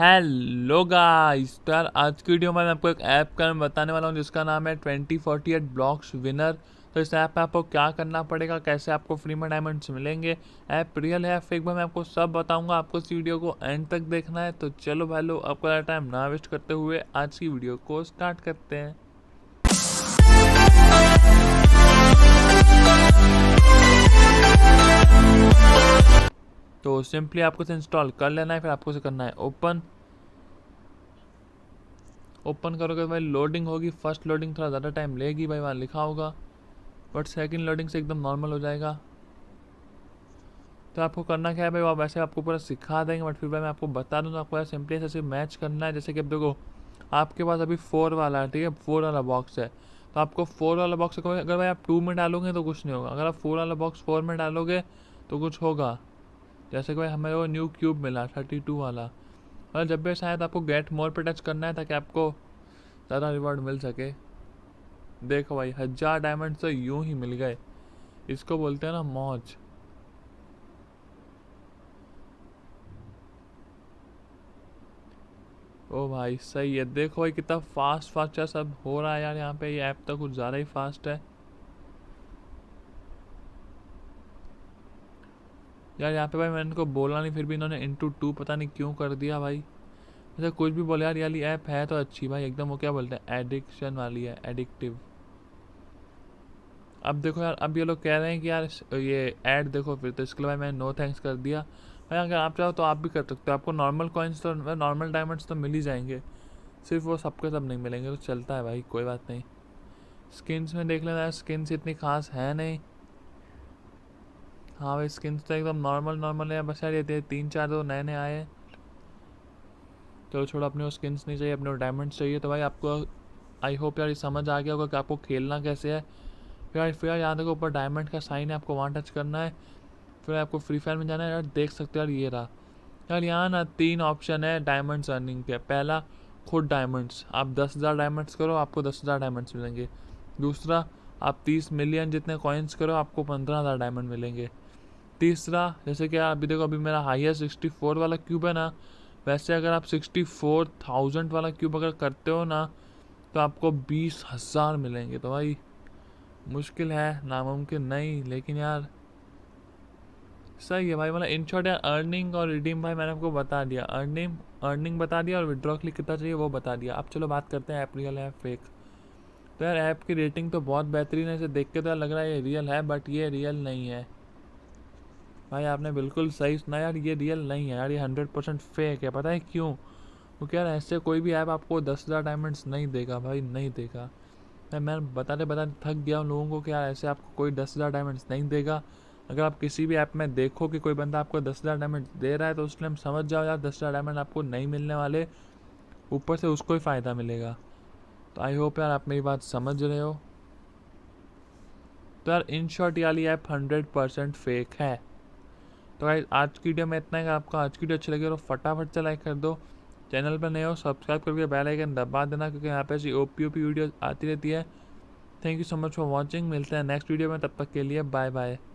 hello guys तो यार आज की वीडियो में मैं आपको एक ऐप का बताने वाला हूँ जिसका नाम है twenty forty eight blocks winner तो इस ऐप में आपको क्या करना पड़ेगा कैसे आपको फ्री में डायमंड्स मिलेंगे ऐप रियल है फेक में मैं आपको सब बताऊंगा आपको इस वीडियो को एंड तक देखना है तो चलो भाई आपको आपका टाइम ना वेस्ट करते हुए आज की वीडियो को स्टार्ट करते हैं तो सिंपली आपको इसे इंस्टॉल कर लेना है फिर आपको इसे करना है ओपन ओपन करोगे तो भाई लोडिंग होगी फर्स्ट लोडिंग थोड़ा ज़्यादा टाइम लेगी भाई वहाँ लिखा होगा बट सेकेंड लोडिंग से एकदम नॉर्मल हो जाएगा तो आपको करना क्या है भाई वैसे आपको पूरा सिखा देंगे बट फिर भाई मैं आपको बता दूँ तो आपको सिंपली ऐसे मैच करना है जैसे कि अब देखो आपके पास अभी फोर वाला है ठीक है फोर वाला बॉक्स है तो आपको फोर वाला बॉक्स अगर भाई आप टू में डालोगे तो कुछ नहीं होगा अगर आप फोर वाला बॉक्स फोर में डालोगे तो कुछ होगा जैसे कि भाई हमें वो न्यू क्यूब मिला थर्टी टू वाला और जब भी शायद आपको गेट मोर पे टच करना है ताकि आपको ज़्यादा रिवॉर्ड मिल सके देखो भाई हज़ार डायमंड तो यूं ही मिल गए इसको बोलते हैं ना मौज ओ भाई सही है देखो भाई कितना फास्ट फास्ट सब हो रहा है यार यहाँ पे ये ऐप तो कुछ ज़्यादा ही फास्ट है यार यहाँ पे भाई मैंने इनको बोला नहीं फिर भी इन्होंने इंटू टू पता नहीं क्यों कर दिया भाई अच्छा कुछ भी बोले यार ये ऐप है तो अच्छी भाई एकदम वो क्या बोलते हैं एडिक्शन वाली है एडिक्टिव अब देखो यार अब ये लोग कह रहे हैं कि यार ये ऐड देखो फिर तो इसके लिए भाई मैंने नो थैंक्स कर दिया भाई अगर आप चाहो तो आप भी कर सकते हो आपको नॉर्मल कॉइन्स तो नॉर्मल मतलब डायमंड्स तो मिल ही जाएंगे सिर्फ वो सबके सब नहीं मिलेंगे तो चलता है भाई कोई बात नहीं स्किन्स में देख लेना स्किन्स इतनी खास है नहीं हाँ भाई स्किन तो एकदम नॉर्मल नॉर्मल है बस यार ये तीन चार दो नए नए आए चलो तो छोड़ो अपने वो स्किन्स नहीं चाहिए अपने डायमंड्स चाहिए तो भाई आपको आई होप यार ये समझ आ गया होगा कि आपको खेलना कैसे है फिर फिर यार यहाँ देखो ऊपर डायमंड का साइन है आपको वहाँ टच करना है फिर आपको फ्री फायर में जाना है यार देख सकते हो यार ये रहा यार यहाँ ना तीन ऑप्शन है डायमंड्स अर्निंग के पहला खुद डायमंड्स आप दस हज़ार डायमंड्स करो आपको दस हज़ार डायमंड्स मिलेंगे दूसरा आप तीस मिलियन जितने कॉइन्स करो आपको पंद्रह हज़ार डायमंड मिलेंगे तीसरा जैसे कि अभी देखो अभी मेरा हाइयर सिक्सटी फोर वाला क्यूब है ना वैसे अगर आप सिक्सटी फोर थाउजेंड वाला क्यूब अगर करते हो ना तो आपको बीस हज़ार मिलेंगे तो भाई मुश्किल है नामुमकिन नहीं लेकिन यार सही है भाई मतलब इन शॉर्ट यार अर्निंग और रिडीम भाई मैंने आपको बता दिया अर्निंग अर्निंग बता दिया और विड्रॉ क्लिक कितना चाहिए वो बता दिया अब चलो बात करते हैं ऐप रियल है फेक तो यार ऐप की रेटिंग तो बहुत बेहतरीन है इसे देख के तो यार लग रहा है ये रियल है बट ये रियल नहीं है भाई आपने बिल्कुल सही सुना यार ये रियल नहीं है यार ये हंड्रेड परसेंट फेक है पता है क्यों क्योंकि यार ऐसे कोई भी ऐप आपको दस हज़ार डायमंड्स नहीं देगा भाई नहीं देगा मैं मैं बताते बताते थक गया उन लोगों को कि यार ऐसे आपको कोई दस हज़ार डायमंड्स नहीं देगा अगर आप किसी भी ऐप में देखो कि कोई बंदा आपको दस हज़ार डायमंड दे रहा है तो उस टाइम समझ जाओ यार दस हज़ार डायमंड आपको नहीं मिलने वाले ऊपर से उसको ही फ़ायदा मिलेगा तो आई होप यार आप मेरी बात समझ रहे हो तो यार इन शॉर्ट यार ये ऐप हंड्रेड परसेंट फेक है तो भाई आज की वीडियो में इतना है आपको आज की वीडियो अच्छी लगी और तो फटाफट से लाइक कर दो चैनल पर नए हो सब्सक्राइब करके बेल आइकन दबा देना क्योंकि यहाँ पे ऐसी O P O P video आती रहती है thank you so much for watching मिलते हैं नेक्स्ट वीडियो में तब तक के लिए बाय बाय